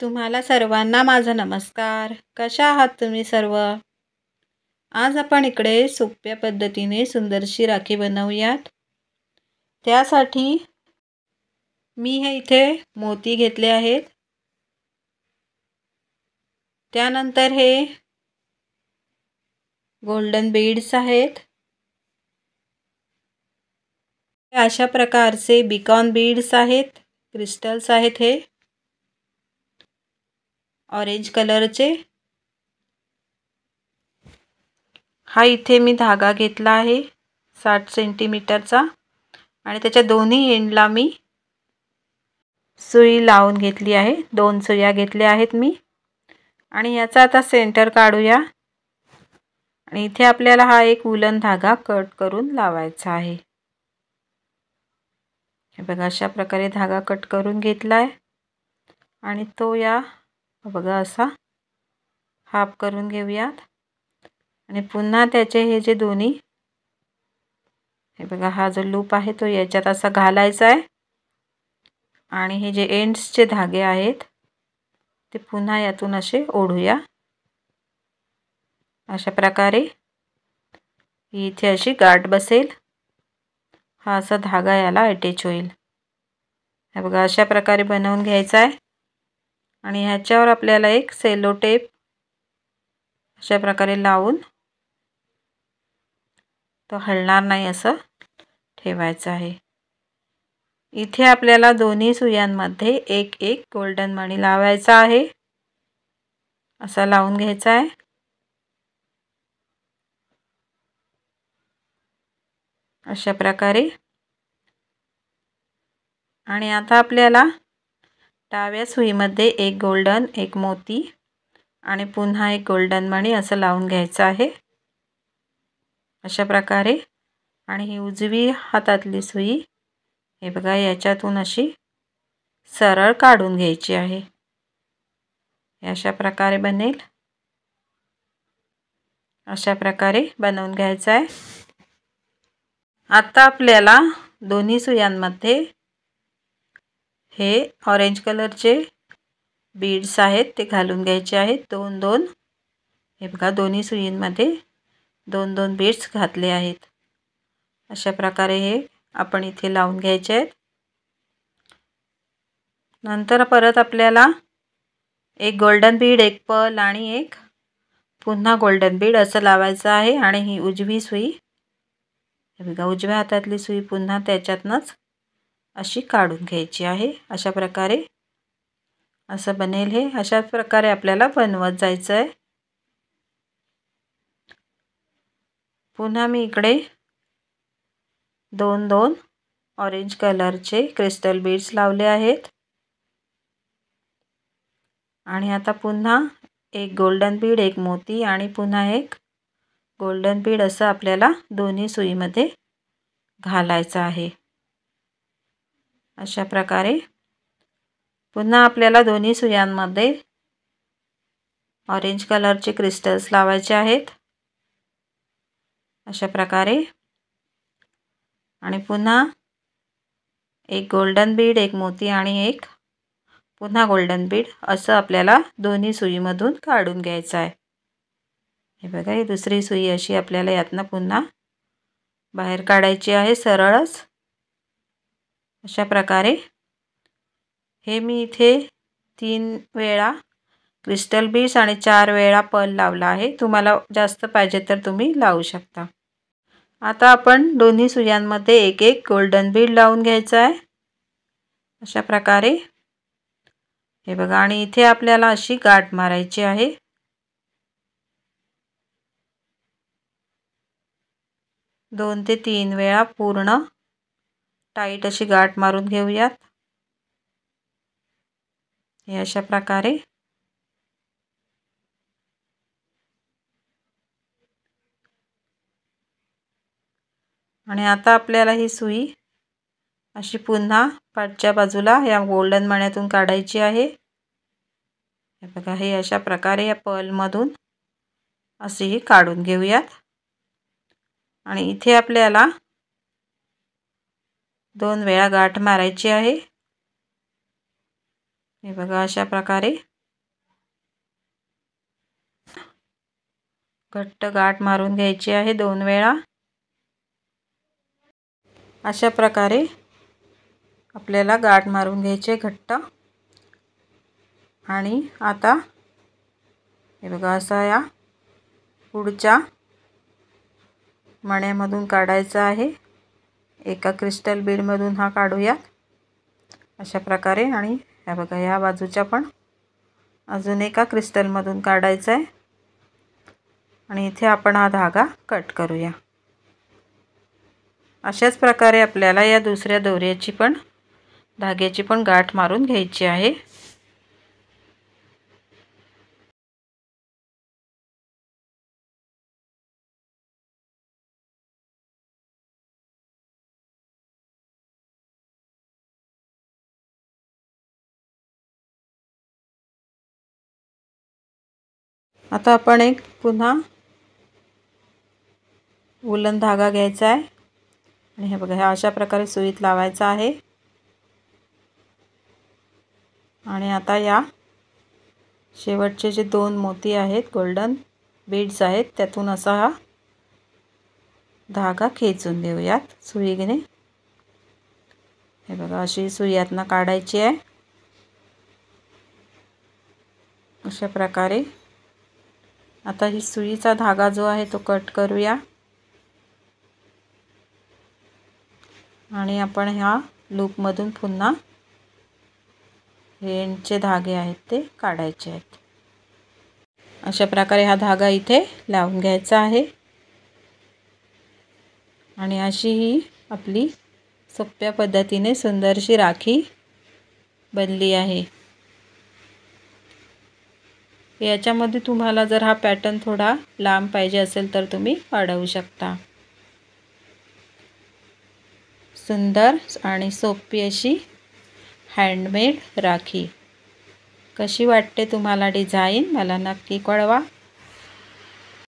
तुम्हाला सर्वांना माझा नमस्कार कशा आहात तुम्ही सर्व आज आपण इकडे सोप्या पद्धतीने सुंदरशी राखी बनवूयात त्यासाठी मी हे इथे मोती घेतले आहेत त्यानंतर हे गोल्डन बीड्स आहेत अशा प्रकारचे बिकॉन बीड्स आहेत क्रिस्टल्स आहेत हे ऑरेंज कलरचे हा इथे मी धागा घेतला आहे साठ सेंटीमीटरचा आणि त्याच्या दोन्ही एंडला मी सुई लावून घेतली आहे दोन सुया घेतल्या आहेत मी आणि याचा आता सेंटर काढूया आणि इथे आपल्याला हा एक उलन धागा कट करून लावायचा आहे हे बघा अशा प्रकारे धागा कट करून घेतला आहे आणि तो या बघा असा हाफ करून घेऊयात आणि पुन्हा त्याचे हे जे दोन्ही हे बघा हा जो लूप आहे तो याच्यात असा घालायचा आहे आणि हे जे एंड्सचे धागे आहेत ते पुन्हा यातून असे ओढूया अशा प्रकारे इथे अशी गाठ बसेल हा असा धागा याला अटॅच होईल हे बघा अशा प्रकारे बनवून घ्यायचा आहे आणि ह्याच्यावर आपल्याला एक सेलो टेप अशा प्रकारे लावून तो हलणार नाही असं ठेवायचं आहे इथे आपल्याला दोन्ही सुयांमध्ये एक एक गोल्डन मणी लावायचा आहे असा लावून घ्यायचा आहे अशा प्रकारे आणि आता आपल्याला डाव्या सुईमध्ये एक गोल्डन एक मोती आणि पुन्हा एक गोल्डन मणी असं लावून घ्यायचं आहे अशा प्रकारे आणि ही उजवी हातातली सुई हे बघा याच्यातून अशी सरळ काढून घ्यायची आहे अशा प्रकारे बनेल अशा प्रकारे बनवून घ्यायचं आहे आता आपल्याला दोन्ही सुयांमध्ये हे ऑरेंज कलरचे बीड्स आहेत ते घालून घ्यायचे आहेत दोन दोन हे बघा दोन्ही सुईंमध्ये दोन दोन बीड्स घातले आहेत अशा प्रकारे हे आपण इथे लावून घ्यायचे आहेत नंतर परत आपल्याला एक गोल्डन बीड एक पल आणि एक पुन्हा गोल्डन बीड असं लावायचं आहे आणि ही उजवी सुई हे बघा उजव्या हातातली सुई पुन्हा त्याच्यातनंच अशी काढून घ्यायची आहे अशा प्रकारे असं बनेल हे अशा प्रकारे आपल्याला बनवत जायचं आहे पुन्हा मी इकडे दोन दोन ऑरेंज कलरचे क्रिस्टल बीड्स लावले आहेत आणि आता पुन्हा एक गोल्डन बीड एक मोती आणि पुन्हा एक गोल्डन बीड असं आपल्याला दोन्ही सुईमध्ये घालायचं आहे अशा प्रकारे पुन्हा आपल्याला दोन्ही सुयांमध्ये ऑरेंज कलरचे क्रिस्टल्स लावायचे आहेत अशा प्रकारे आणि पुन्हा एक गोल्डन बीड एक मोती आणि एक पुन्हा गोल्डन बीड असं आपल्याला दोन्ही सुईमधून काढून घ्यायचं आहे हे बघा ही दुसरी सुई अशी आपल्याला यातनं पुन्हा बाहेर काढायची आहे सरळच अशा प्रकारे हे मी इथे तीन वेळा क्रिस्टल बीस आणि चार वेळा पल लावला आहे तुम्हाला जास्त पाहिजे तर तुम्ही लावू शकता आता आपण दोन्ही सुयांमध्ये एक एक गोल्डन बीड लावून घ्यायचा आहे अशा प्रकारे हे बघा आणि इथे आपल्याला अशी गाठ मारायची आहे दोन ते तीन वेळा पूर्ण टाईट अशी गाठ मारून घेऊयात हे अशा प्रकारे आणि आता आपल्याला ही सुई अशी पुन्हा पाठच्या बाजूला या गोल्डन मण्यातून काढायची आहे बघा हे अशा प्रकारे या पर्लमधून अशी ही काढून घेऊयात आणि इथे आपल्याला दोन वेळा गाठ मारायची आहे हे बघा अशा प्रकारे घट्ट गाठ मारून घ्यायची आहे दोन वेळा अशा प्रकारे आपल्याला गाठ मारून घ्यायचे घट्ट आणि आता हे बघा असा या पुढच्या मण्यामधून काढायचा आहे एका क्रिस्टल बीडमधून हा काढूया अशा प्रकारे आणि ह्या बघा ह्या बाजूच्या पण अजून एका क्रिस्टलमधून काढायचा आहे आणि इथे आपण हा धागा कट करूया अशाच प्रकारे आपल्याला या दुसऱ्या दोऱ्याची पण धाग्याची पण गाठ मारून घ्यायची आहे आता आपण एक पुन्हा उलन धागा घ्यायचा आहे आणि हे बघा ह्या अशा प्रकारे सुईत लावायचा आहे आणि आता या शेवटचे जे दोन मोती आहेत गोल्डन बीड्स आहेत त्यातून असा हा धागा खेचून देऊयात सुईने हे बघा अशी सुई यातनं काढायची आहे अशा प्रकारे आता ही सुईचा धागा जो आहे तो कट करूया आणि आपण ह्या लूपमधून पुन्हा एंडचे धागे आहेत ते काढायचे आहेत अशा प्रकारे हा धागा इथे लावून घ्यायचा आहे आणि अशी ही आपली सोप्या पद्धतीने सुंदरशी राखी बनली आहे याच्यामध्ये तुम्हाला जर हा पॅटर्न थोडा लांब पाहिजे असेल तर तुम्ही वाढवू शकता सुंदर आणि सोपी अशी हँडमेड राखी कशी वाटते तुम्हाला डिझाईन मला नक्की कळवा